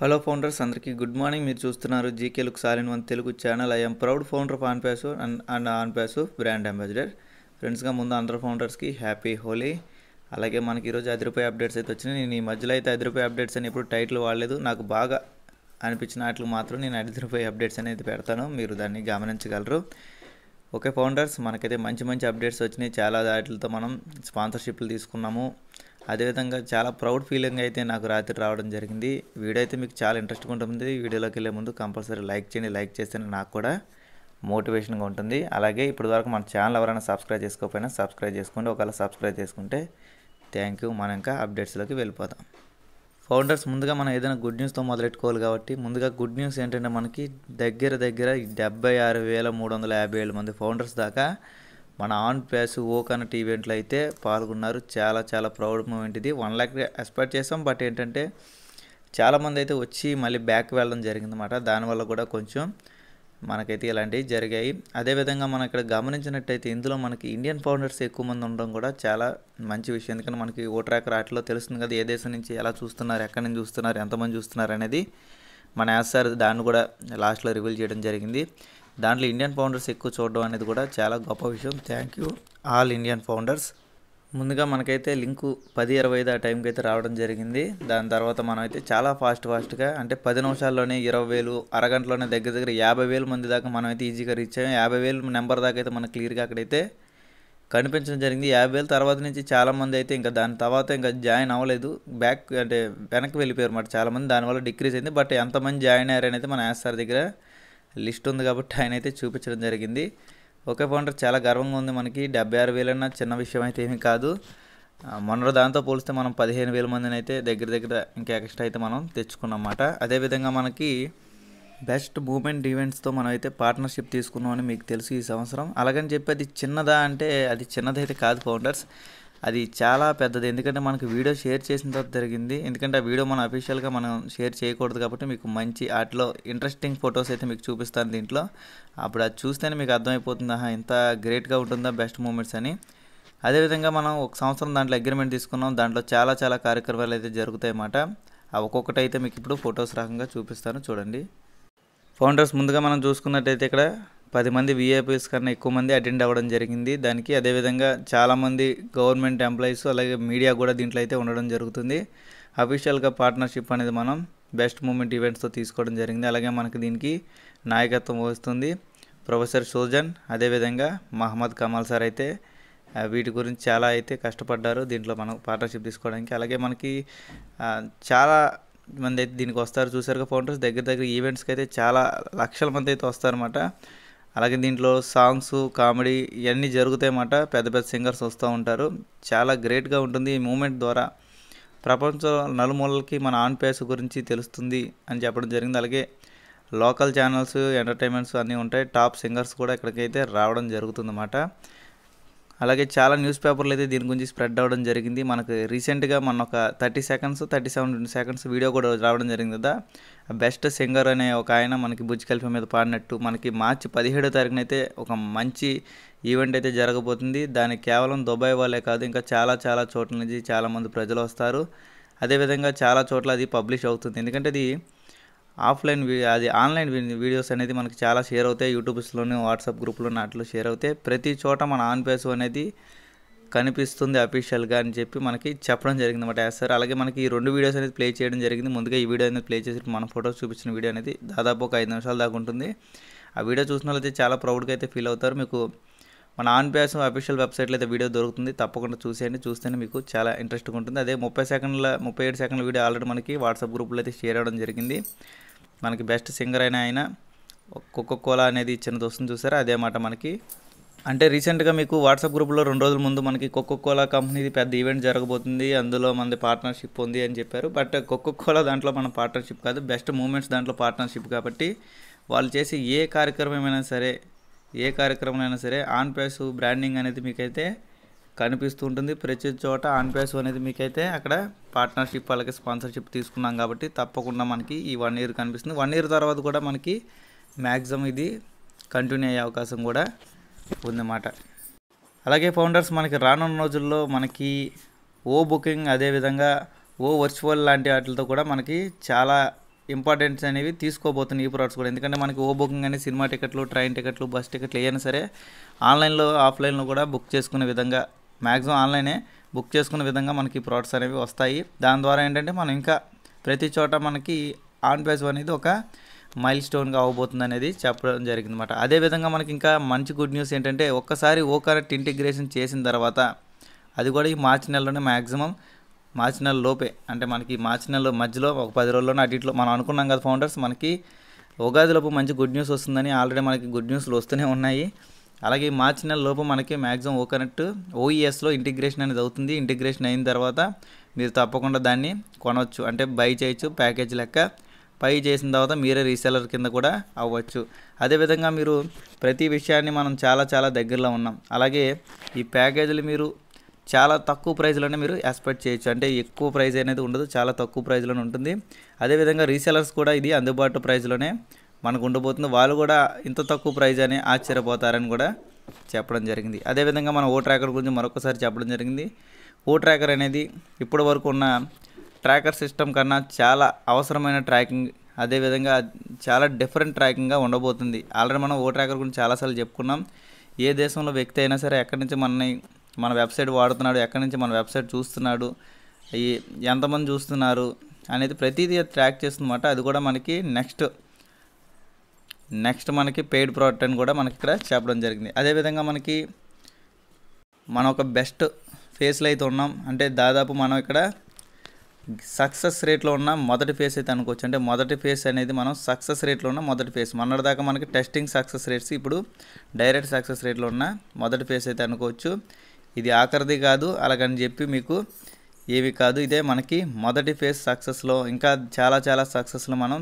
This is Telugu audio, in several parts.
హలో ఫౌండర్స్ అందరికీ గుడ్ మార్నింగ్ మీరు చూస్తున్నారు జీకే లుక్ సాలిన్ one Telugu channel I'm proud founder of ఆన్ ప్యాసు అండ్ అండ్ ప్యాసు బ్రాండ్ అంబాసిడర్ ఫ్రెండ్స్గా ముందు అందరు ఫౌండర్స్కి హ్యాపీ హోలీ అలాగే మనకి ఈరోజు ఐదు రూపాయి అప్డేట్స్ అయితే వచ్చినాయి నేను ఈ మధ్యలో అయితే ఐదు రూపాయి అప్డేట్స్ అని ఎప్పుడు టైటిల్ వాడలేదు నాకు బాగా అనిపించిన వాటికి మాత్రం నేను ఐదు రూపాయి అప్డేట్స్ అనేది పెడతాను మీరు దాన్ని గమనించగలరు ఓకే ఫౌండర్స్ మనకైతే మంచి మంచి అప్డేట్స్ వచ్చినాయి చాలా వాటితో మనం స్పాన్సర్షిప్లు తీసుకున్నాము అదేవిధంగా చాలా ప్రౌడ్ ఫీలింగ్ అయితే నాకు రాత్రి రావడం జరిగింది వీడియో అయితే మీకు చాలా ఇంట్రెస్ట్గా ఉంటుంది వీడియోలోకి వెళ్ళే ముందు కంపల్సరీ లైక్ చేయండి లైక్ చేస్తే నాకు కూడా మోటివేషన్గా ఉంటుంది అలాగే ఇప్పటివరకు మన ఛానల్ ఎవరైనా సబ్స్క్రైబ్ చేసుకోకపోయినా సబ్స్క్రైబ్ చేసుకోండి ఒకవేళ సబ్స్క్రైబ్ చేసుకుంటే థ్యాంక్ యూ మనం ఇంకా అప్డేట్స్లోకి వెళ్ళిపోతాం ఫౌండర్స్ ముందుగా మనం ఏదైనా గుడ్ న్యూస్తో మొదలెట్టుకోవాలి కాబట్టి ముందుగా గుడ్ న్యూస్ ఏంటంటే మనకి దగ్గర దగ్గర డెబ్బై ఆరు వేల మూడు వందల యాభై మంది ఫౌండర్స్ దాకా మన ఆన్ ప్యాస్ ఓకన్ కనెక్ట్ ఈవెంట్లో అయితే పాల్గొన్నారు చాలా చాలా ప్రౌడ్ మూమెంట్ ఇది వన్ ల్యాక్ ఎక్స్పెక్ట్ చేసాం బట్ ఏంటంటే చాలామంది అయితే వచ్చి మళ్ళీ బ్యాక్ వెళ్ళడం జరిగిందన్నమాట దానివల్ల కూడా కొంచెం మనకైతే ఇలాంటివి జరిగాయి అదేవిధంగా మనం ఇక్కడ గమనించినట్టయితే ఇందులో మనకి ఇండియన్ ఫౌండర్స్ ఎక్కువ మంది ఉండడం కూడా చాలా మంచి విషయం ఎందుకంటే మనకి ఓ ట్రాకర్ ఆటలో తెలుస్తుంది కదా ఏ దేశం నుంచి ఎలా చూస్తున్నారు ఎక్కడి నుంచి చూస్తున్నారు ఎంతమంది చూస్తున్నారు అనేది మన యాసార్ దాన్ని కూడా లాస్ట్లో రివీల్ చేయడం జరిగింది దాంట్లో ఇండియన్ ఫౌండర్స్ ఎక్కువ చూడడం అనేది కూడా చాలా గొప్ప విషయం thank you all Indian founders ముందుగా మనకైతే లింకు పది ఇరవై ఐదు ఆ టైంకి అయితే రావడం జరిగింది దాని తర్వాత మనం అయితే చాలా ఫాస్ట్ ఫాస్ట్గా అంటే పది నిమిషాల్లోనే ఇరవై వేలు అరగంటలోనే దగ్గర దగ్గర యాభై వేల మంది దాకా మనం అయితే ఈజీగా రీచ్ అయ్యాం యాభై వేలు నెంబర్ దాకా అయితే మనకు క్లియర్గా అక్కడైతే కనిపించడం జరిగింది యాభై వేల తర్వాత నుంచి చాలామంది అయితే ఇంకా దాని తర్వాత ఇంకా జాయిన్ అవ్వలేదు బ్యాక్ అంటే వెనక్కి వెళ్ళిపోయారు మాట చాలామంది దానివల్ల డిక్రీజ్ అయింది బట్ ఎంతమంది జాయిన్ అయితే మన యాస్ దగ్గర లిస్ట్ ఉంది కాబట్టి ఆయన అయితే చూపించడం జరిగింది ఓకే ఫౌండర్ చాలా గర్వంగా ఉంది మనకి డెబ్బై ఆరు వేలన్నా చిన్న విషయం అయితే ఏమీ కాదు మొన్న దాంతో పోలిస్తే మనం పదిహేను వేల మందిని అయితే దగ్గర దగ్గర ఇంకా ఎక్స్ట్రా అయితే మనం తెచ్చుకున్నమాట అదేవిధంగా మనకి బెస్ట్ మూమెంట్ ఈవెంట్స్తో మనం అయితే పార్ట్నర్షిప్ తీసుకున్నామని మీకు తెలుసు ఈ సంవత్సరం అలాగని చెప్పి అది చిన్నదా అంటే అది చిన్నదైతే కాదు ఫౌండర్స్ అది చాలా పెద్దది ఎందుకంటే మనకు వీడియో షేర్ చేసిన తర్వాత జరిగింది ఎందుకంటే ఆ వీడియో మనం అఫీషియల్గా మనం షేర్ చేయకూడదు కాబట్టి మీకు మంచి వాటిలో ఇంట్రెస్టింగ్ ఫొటోస్ అయితే మీకు చూపిస్తాను దీంట్లో అప్పుడు అది చూస్తేనే మీకు అర్థమైపోతుంది ఆహా ఇంత గ్రేట్గా ఉంటుందా బెస్ట్ మూమెంట్స్ అని అదేవిధంగా మనం ఒక సంవత్సరం దాంట్లో అగ్రిమెంట్ తీసుకున్నాం దాంట్లో చాలా చాలా కార్యక్రమాలు అయితే జరుగుతాయి అన్నమాట ఆ ఒక్కొక్కటి అయితే మీకు ఇప్పుడు ఫొటోస్ రకంగా చూపిస్తాను చూడండి ఫౌండర్స్ ముందుగా మనం చూసుకున్నట్టయితే ఇక్కడ పది మంది వీఐపీస్ కన్నా ఎక్కువ మంది అటెండ్ అవ్వడం జరిగింది దానికి అదేవిధంగా చాలామంది గవర్నమెంట్ ఎంప్లాయీస్ అలాగే మీడియా కూడా దీంట్లో అయితే ఉండడం జరుగుతుంది అఫీషియల్గా పార్ట్నర్షిప్ అనేది మనం బెస్ట్ మూమెంట్ ఈవెంట్స్తో తీసుకోవడం జరిగింది అలాగే మనకి దీనికి నాయకత్వం వహిస్తుంది ప్రొఫెసర్ సోజన్ అదేవిధంగా మహమ్మద్ కమాల్ సార్ అయితే వీటి గురించి చాలా అయితే కష్టపడ్డారు దీంట్లో మనం పార్ట్నర్షిప్ తీసుకోవడానికి అలాగే మనకి చాలా మంది అయితే దీనికి వస్తారు చూసారుగా ఫౌండర్స్ దగ్గర దగ్గర ఈవెంట్స్కి అయితే చాలా లక్షల మంది అయితే వస్తారన్నమాట అలాగే దీంట్లో సాంగ్స్ కామెడీ ఇవన్నీ జరుగుతాయి మాట పెద్ద పెద్ద సింగర్స్ వస్తూ ఉంటారు చాలా గ్రేట్గా ఉంటుంది ఈ మూమెంట్ ద్వారా ప్రపంచ నలుమూలలకి మన ఆన్ పేస్ గురించి తెలుస్తుంది అని చెప్పడం జరిగింది అలాగే లోకల్ ఛానల్స్ ఎంటర్టైన్మెంట్స్ అన్నీ ఉంటాయి టాప్ సింగర్స్ కూడా ఇక్కడికైతే రావడం జరుగుతుందన్నమాట అలాగే చాలా న్యూస్ పేపర్లు అయితే దీని గురించి స్ప్రెడ్ అవ్వడం జరిగింది మనకు రీసెంట్గా మన ఒక thirty seconds thirty seven seconds video కూడా రావడం జరిగింది కదా బెస్ట్ సింగర్ అనే ఒక ఆయన మనకి కల్ఫీ మీద పాడినట్టు మనకి మార్చి పదిహేడో తారీఖున అయితే ఒక మంచి ఈవెంట్ అయితే జరగబోతుంది దానికి కేవలం దుబాయ్ వాళ్ళే కాదు ఇంకా చాలా చాలా చోట్ల నుంచి చాలామంది ప్రజలు వస్తారు అదేవిధంగా చాలా చోట్ల అది పబ్లిష్ అవుతుంది ఎందుకంటే అది ఆఫ్లైన్ అది ఆన్లైన్ వీడియోస్ అనేది మనకి చాలా షేర్ అవుతాయి యూట్యూబ్స్లోనే వాట్సాప్ గ్రూప్లోని అట్లా షేర్ అవుతాయి ప్రతి చోట మన ఆన్ పేస్ అనేది కనిపిస్తుంది అఫీషియల్గా అని చెప్పి మనకి చెప్పడం జరిగింది అనమాట యాజ్ సార్ అలాగే మనకి ఈ రెండు వీడియోస్ అనేది ప్లే చేయడం జరిగింది ముందుగా ఈ వీడియో అనేది ప్లే చేసి మన ఫోటోస్ చూపించిన వీడియో అనేది దాదాపు ఒక ఐదు నిమిషాల దాకా ఉంటుంది ఆ వీడియో చూసిన అయితే చాలా ప్రౌడ్గా అయితే ఫీల్ అవుతారు మీకు మన ఆన్ పేస్ అఫీషియల్ వెబ్సైట్లో అయితే వీడియో దొరుకుతుంది తప్పకుండా చూసేయండి చూస్తేనే మీకు చాలా ఇంట్రెస్ట్గా ఉంటుంది అదే ముప్పై సెకండ్ల ముప్పై ఏడు సెకండ్ల వీడియో ఆల్రెడీ మనకి వాట్సాప్ గ్రూప్లో అయితే షేర్ అవ్వడం జరిగింది మనకి బెస్ట్ సింగర్ అయినా ఆయన కోకో కోలా అనేది చిన్నది వస్తుంది చూసారా అదేమాట మనకి అంటే రీసెంట్గా మీకు వాట్సాప్ గ్రూప్లో రెండు రోజుల ముందు మనకి కోకో కోలా కంపెనీది పెద్ద ఈవెంట్ జరగబోతుంది అందులో మనది పార్ట్నర్షిప్ ఉంది అని చెప్పారు బట్ కోకో కోలా దాంట్లో మన పార్ట్నర్షిప్ కాదు బెస్ట్ మూమెంట్స్ దాంట్లో పార్ట్నర్షిప్ కాబట్టి వాళ్ళు చేసి ఏ కార్యక్రమం అయినా సరే ఏ కార్యక్రమం అయినా సరే ఆన్ ప్లేస్ బ్రాండింగ్ అనేది మీకైతే కనిపిస్తూ ఉంటుంది ప్రతి చోట ఆన్పేస్ అనేది మీకైతే అక్కడ పార్ట్నర్షిప్ అలాగే స్పాన్సర్షిప్ తీసుకున్నాం కాబట్టి తప్పకుండా మనకి ఈ వన్ ఇయర్ కనిపిస్తుంది వన్ ఇయర్ తర్వాత కూడా మనకి మ్యాక్సిమం ఇది కంటిన్యూ అయ్యే అవకాశం కూడా ఉందన్నమాట అలాగే ఫౌండర్స్ మనకి రానున్న రోజుల్లో మనకి ఓ బుకింగ్ అదేవిధంగా ఓ వర్చువల్ లాంటి వాటితో కూడా మనకి చాలా ఇంపార్టెన్స్ అనేవి తీసుకోబోతున్నాయి ఈ ప్రోడక్ట్స్ కూడా ఎందుకంటే మనకి ఓ బుకింగ్ అనే సినిమా టికెట్లు ట్రైన్ టికెట్లు బస్ టికెట్లు ఏమైనా సరే ఆన్లైన్లో ఆఫ్లైన్లో కూడా బుక్ చేసుకునే విధంగా మ్యాక్సిమం ఆన్లైనే బుక్ చేసుకునే విధంగా మనకి ప్రోడక్ట్స్ అనేవి వస్తాయి దాని ద్వారా ఏంటంటే మనం ఇంకా ప్రతి చోట మనకి ఆన్ ప్లేస్ అనేది ఒక మైల్ స్టోన్గా అవ్వబోతుంది అనేది చెప్పడం జరిగింది అదేవిధంగా మనకి ఇంకా మంచి గుడ్ న్యూస్ ఏంటంటే ఒక్కసారి ఓ కరెక్ట్ ఇంటిగ్రేషన్ చేసిన తర్వాత అది కూడా ఈ మార్చి నెలలోనే మ్యాక్సిమం మార్చి నెల లోపే అంటే మనకి మార్చి నెల మధ్యలో ఒక పది రోజుల్లోనే అడిట్లో మనం అనుకున్నాం కదా ఫౌండర్స్ మనకి ఉగాదిలోపు మంచి గుడ్ న్యూస్ వస్తుందని ఆల్రెడీ మనకి గుడ్ న్యూస్లు వస్తూనే ఉన్నాయి అలాగే మార్చి నెల లోపు మనకి మ్యాక్సిమం ఓ కనెక్ట్ ఓఈఎస్లో ఇంటిగ్రేషన్ అనేది అవుతుంది ఇంటిగ్రేషన్ అయిన తర్వాత మీరు తప్పకుండా దాన్ని కొనవచ్చు అంటే బై చేయొచ్చు ప్యాకేజ్ లెక్క పై చేసిన తర్వాత మీరే రీసెలర్ కింద కూడా అవ్వచ్చు అదేవిధంగా మీరు ప్రతి విషయాన్ని మనం చాలా చాలా దగ్గరలో ఉన్నాం అలాగే ఈ ప్యాకేజీలు మీరు చాలా తక్కువ ప్రైజ్లోనే మీరు ఎక్స్పెక్ట్ చేయొచ్చు అంటే ఎక్కువ ప్రైజ్ అనేది ఉండదు చాలా తక్కువ ప్రైజ్లోనే ఉంటుంది అదేవిధంగా రీసెలర్స్ కూడా ఇది అందుబాటు ప్రైజ్లోనే మనకు ఉండబోతుంది వాళ్ళు కూడా ఇంత తక్కువ ప్రైజ్ అని ఆశ్చర్యపోతారని కూడా చెప్పడం జరిగింది అదేవిధంగా మనం ఓ ట్రాకర్ గురించి మరొకసారి చెప్పడం జరిగింది ఓ ట్రాకర్ అనేది ఇప్పటి వరకు ఉన్న ట్రాకర్ సిస్టమ్ కన్నా చాలా అవసరమైన ట్రాకింగ్ అదేవిధంగా చాలా డిఫరెంట్ ట్రాకింగ్గా ఉండబోతుంది ఆల్రెడీ మనం ఓ ట్రాకర్ గురించి చాలాసార్లు చెప్పుకున్నాం ఏ దేశంలో వ్యక్తి అయినా సరే ఎక్కడి నుంచి మనని మన వెబ్సైట్ వాడుతున్నాడు ఎక్కడి నుంచి మన వెబ్సైట్ చూస్తున్నాడు ఎంతమంది చూస్తున్నారు అనేది ప్రతిదీ ట్రాక్ చేస్తుందన్నమాట అది కూడా మనకి నెక్స్ట్ నెక్స్ట్ మనకి పెయిడ్ ప్రోడక్ట్ అని కూడా మనకి ఇక్కడ చెప్పడం జరిగింది అదేవిధంగా మనకి మన ఒక బెస్ట్ ఫేస్లో అయితే ఉన్నాం అంటే దాదాపు మనం ఇక్కడ సక్సెస్ రేట్లో ఉన్న మొదటి ఫేస్ అయితే అనుకోవచ్చు అంటే మొదటి ఫేస్ అనేది మనం సక్సెస్ రేట్లో ఉన్న మొదటి ఫేస్ మొన్నటిదాకా మనకి టెస్టింగ్ సక్సెస్ రేట్స్ ఇప్పుడు డైరెక్ట్ సక్సెస్ రేట్లో ఉన్న మొదటి ఫేస్ అయితే అనుకోవచ్చు ఇది ఆఖరిది కాదు అలాగని చెప్పి మీకు ఏవి కాదు ఇదే మనకి మొదటి ఫేజ్ సక్సెస్లో ఇంకా చాలా చాలా సక్సెస్లో మనం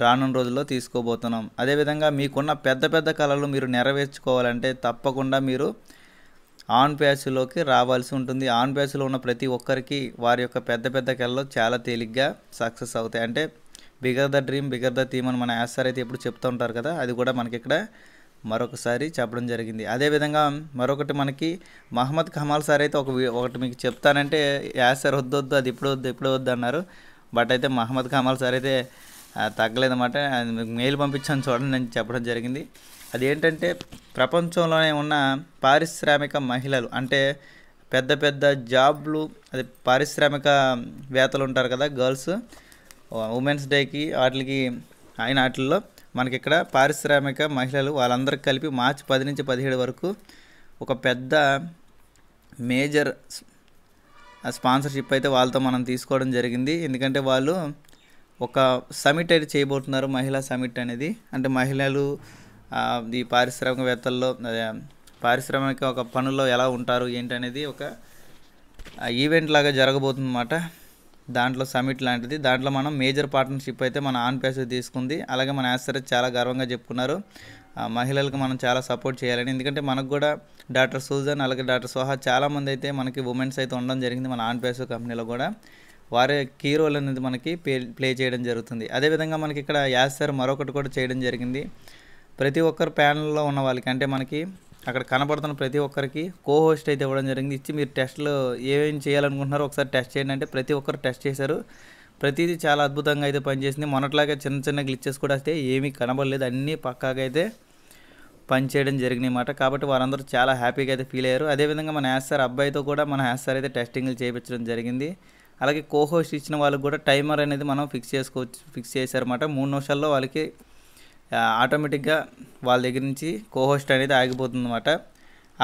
రానున్న రోజుల్లో తీసుకోబోతున్నాం అదేవిధంగా మీకున్న పెద్ద పెద్ద కళలు మీరు నెరవేర్చుకోవాలంటే తప్పకుండా మీరు ఆన్ ప్యాచ్లోకి రావాల్సి ఉంటుంది ఆన్ ప్యాచ్లో ఉన్న ప్రతి ఒక్కరికి వారి యొక్క పెద్ద పెద్ద కళలు చాలా తేలిగ్గా సక్సెస్ అవుతాయి అంటే bigger the dream bigger the theme అని మన యాస్తారు అయితే ఎప్పుడు చెప్తూ ఉంటారు కదా అది కూడా మనకి ఇక్కడ మరొకసారి చెప్పడం జరిగింది అదేవిధంగా మరొకటి మనకి మహమ్మద్ కమాల్ సార్ అయితే ఒక ఒకటి మీకు చెప్తానంటే యాసర్ వద్దొద్దు అది ఇప్పుడు వద్దు ఇప్పుడు వద్దు అన్నారు బట్ అయితే మహమ్మద్ కమాల్ సార్ అయితే తగ్గలేదన్నమాట మెయిల్ పంపించాను చూడండి నేను చెప్పడం జరిగింది అదేంటంటే ప్రపంచంలోనే ఉన్న పారిశ్రామిక మహిళలు అంటే పెద్ద పెద్ద జాబ్లు అది పారిశ్రామిక వేతలు ఉంటారు కదా గర్ల్స్ ఉమెన్స్ డేకి వాటికి అయిన వాటిల్లో మనకి ఇక్కడ పారిశ్రామిక మహిళలు వాళ్ళందరూ కలిపి మార్చి పది నుంచి పదిహేడు వరకు ఒక పెద్ద మేజర్ స్పాన్సర్షిప్ అయితే వాళ్ళతో మనం తీసుకోవడం జరిగింది ఎందుకంటే వాళ్ళు ఒక సమిట్ అయితే చేయబోతున్నారు మహిళా సమిట్ అనేది అంటే మహిళలు ఈ పారిశ్రామికవేత్తల్లో పారిశ్రామిక ఒక పనుల్లో ఎలా ఉంటారు ఏంటనేది ఒక ఈవెంట్ లాగా జరగబోతుందన్నమాట దాంట్లో సమిట్ లాంటిది దాంట్లో మనం మేజర్ పార్ట్నర్షిప్ అయితే మన ఆన్ ప్యాస్ తీసుకుంది అలాగే మన యాస్ చాలా గర్వంగా చెప్పుకున్నారు మహిళలకు మనం చాలా సపోర్ట్ చేయాలని ఎందుకంటే మనకు కూడా డాక్టర్ సూజన్ అలాగే డాక్టర్ సోహా చాలామంది అయితే మనకి ఉమెన్స్ అయితే ఉండడం జరిగింది మన ఆన్ ప్యాస్ కంపెనీలో కూడా వారే కీ రోల్ అనేది మనకి ప్లే ప్లే చేయడం జరుగుతుంది అదేవిధంగా మనకి ఇక్కడ యాసర్ మరొకటి కూడా చేయడం జరిగింది ప్రతి ఒక్కరు ప్యానల్లో ఉన్న వాళ్ళకి అంటే మనకి అక్కడ కనపడుతున్న ప్రతి ఒక్కరికి కో హోస్ట్ అయితే ఇవ్వడం జరిగింది ఇచ్చి మీరు టెస్ట్లో ఏమేమి చేయాలనుకుంటున్నారో ఒకసారి టెస్ట్ చేయండి అంటే ప్రతి ఒక్కరు టెస్ట్ చేశారు ప్రతిదీ చాలా అద్భుతంగా అయితే పనిచేసింది మొన్నట్లాగా చిన్న చిన్న గ్లిచెస్ కూడా అయితే ఏమీ కనబడలేదు అన్నీ పక్కాగా అయితే పనిచేయడం అన్నమాట కాబట్టి వారందరూ చాలా హ్యాపీగా అయితే ఫీల్ అయ్యారు అదేవిధంగా మన యాస్ సార్ అబ్బాయితో కూడా మన యాస్ సార్ అయితే టెస్టింగ్లు చేయించడం జరిగింది అలాగే కోహోస్ట్ ఇచ్చిన వాళ్ళకి కూడా టైమర్ అనేది మనం ఫిక్స్ చేసుకోవచ్చు ఫిక్స్ చేశారన్నమాట మూడు నిమిషాల్లో వాళ్ళకి ఆటోమేటిక్గా వాళ్ళ దగ్గర నుంచి కోహోస్ట్ అనేది ఆగిపోతుంది అనమాట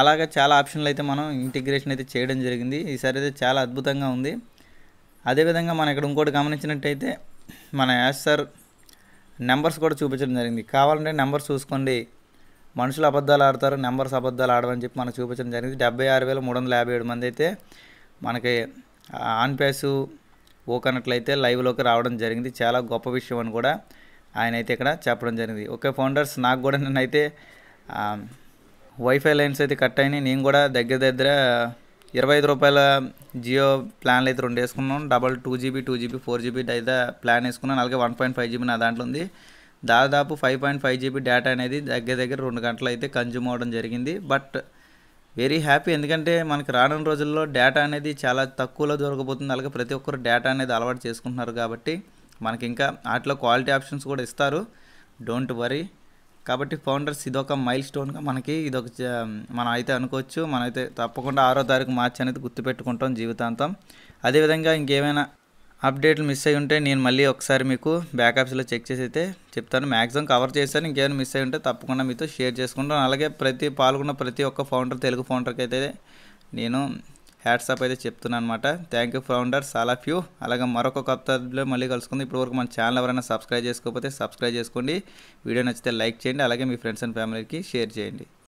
అలాగే చాలా ఆప్షన్లు అయితే మనం ఇంటిగ్రేషన్ అయితే చేయడం జరిగింది ఈసారి అయితే చాలా అద్భుతంగా ఉంది అదేవిధంగా మనం ఇక్కడ ఇంకోటి గమనించినట్టయితే మన యాస్ సార్ నెంబర్స్ కూడా చూపించడం జరిగింది కావాలంటే నెంబర్స్ చూసుకోండి మనుషులు అబద్ధాలు ఆడతారు నెంబర్స్ అబద్ధాలు ఆడమని చెప్పి మనం చూపించడం జరిగింది డెబ్బై ఆరు వేల మూడు వందల యాభై ఏడు మంది అయితే మనకి ఆన్ ప్యాస్ ఓకనట్లయితే లైవ్లోకి రావడం జరిగింది చాలా గొప్ప విషయం అని కూడా ఆయన అయితే ఇక్కడ చెప్పడం జరిగింది ఓకే ఫౌండర్స్ నాకు కూడా నేనైతే వైఫై లైన్స్ అయితే కట్ అయినాయి నేను కూడా దగ్గర దగ్గర ఇరవై ఐదు రూపాయల జియో ప్లాన్లు అయితే రెండు వేసుకున్నాను double two GB two GB four GB అయితే ప్లాన్ వేసుకున్నాను అలాగే వన్ పాయింట్ ఫైవ్ జీబీ నా దాంట్లో ఉంది దాదాపు five point five GB data అనేది దగ్గర దగ్గర రెండు గంటలు అయితే కన్జ్యూమ్ అవ్వడం జరిగింది బట్ వెరీ హ్యాపీ ఎందుకంటే మనకి రానున్న రోజుల్లో డేటా అనేది చాలా తక్కువలో దొరకబోతుంది అలాగే ప్రతి ఒక్కరు డేటా అనేది అలవాటు చేసుకుంటున్నారు కాబట్టి మనకి ఇంకా వాటిలో క్వాలిటీ ఆప్షన్స్ కూడా ఇస్తారు డోంట్ వరీ కాబట్టి ఫౌండర్స్ ఇదొక మైల్ స్టోన్గా మనకి ఇదొక మనం అయితే అనుకోవచ్చు మనమైతే తప్పకుండా ఆరో తారీఖు మార్చి అనేది గుర్తుపెట్టుకుంటాం జీవితాంతం అదేవిధంగా ఇంకేమైనా అప్డేట్లు మిస్ అయ్యి ఉంటే నేను మళ్ళీ ఒకసారి మీకు బ్యాకప్స్లో చెక్ చేసి అయితే చెప్తాను మ్యాక్సిమం కవర్ చేశాను ఇంకేమైనా మిస్ అయ్యి ఉంటే తప్పకుండా మీతో షేర్ చేసుకుంటాను అలాగే ప్రతి పాల్గొన్న ప్రతి ఒక్క ఫౌండర్ తెలుగు ఫౌండర్కి అయితే నేను హ్యాట్సాప్ అయితే చెప్తున్నాను అనమాట thank you founders all of you అలాగే మరొక కొత్త మళ్ళీ కలుసుకుంది ఇప్పటివరకు మన ఛానల్ ఎవరైనా సబ్స్క్రైబ్ చేసుకోకపోతే సబ్స్క్రైబ్ చేసుకోండి వీడియో నచ్చితే లైక్ చేయండి అలాగే మీ ఫ్రెండ్స్ అండ్ ఫ్యామిలీకి షేర్ చేయండి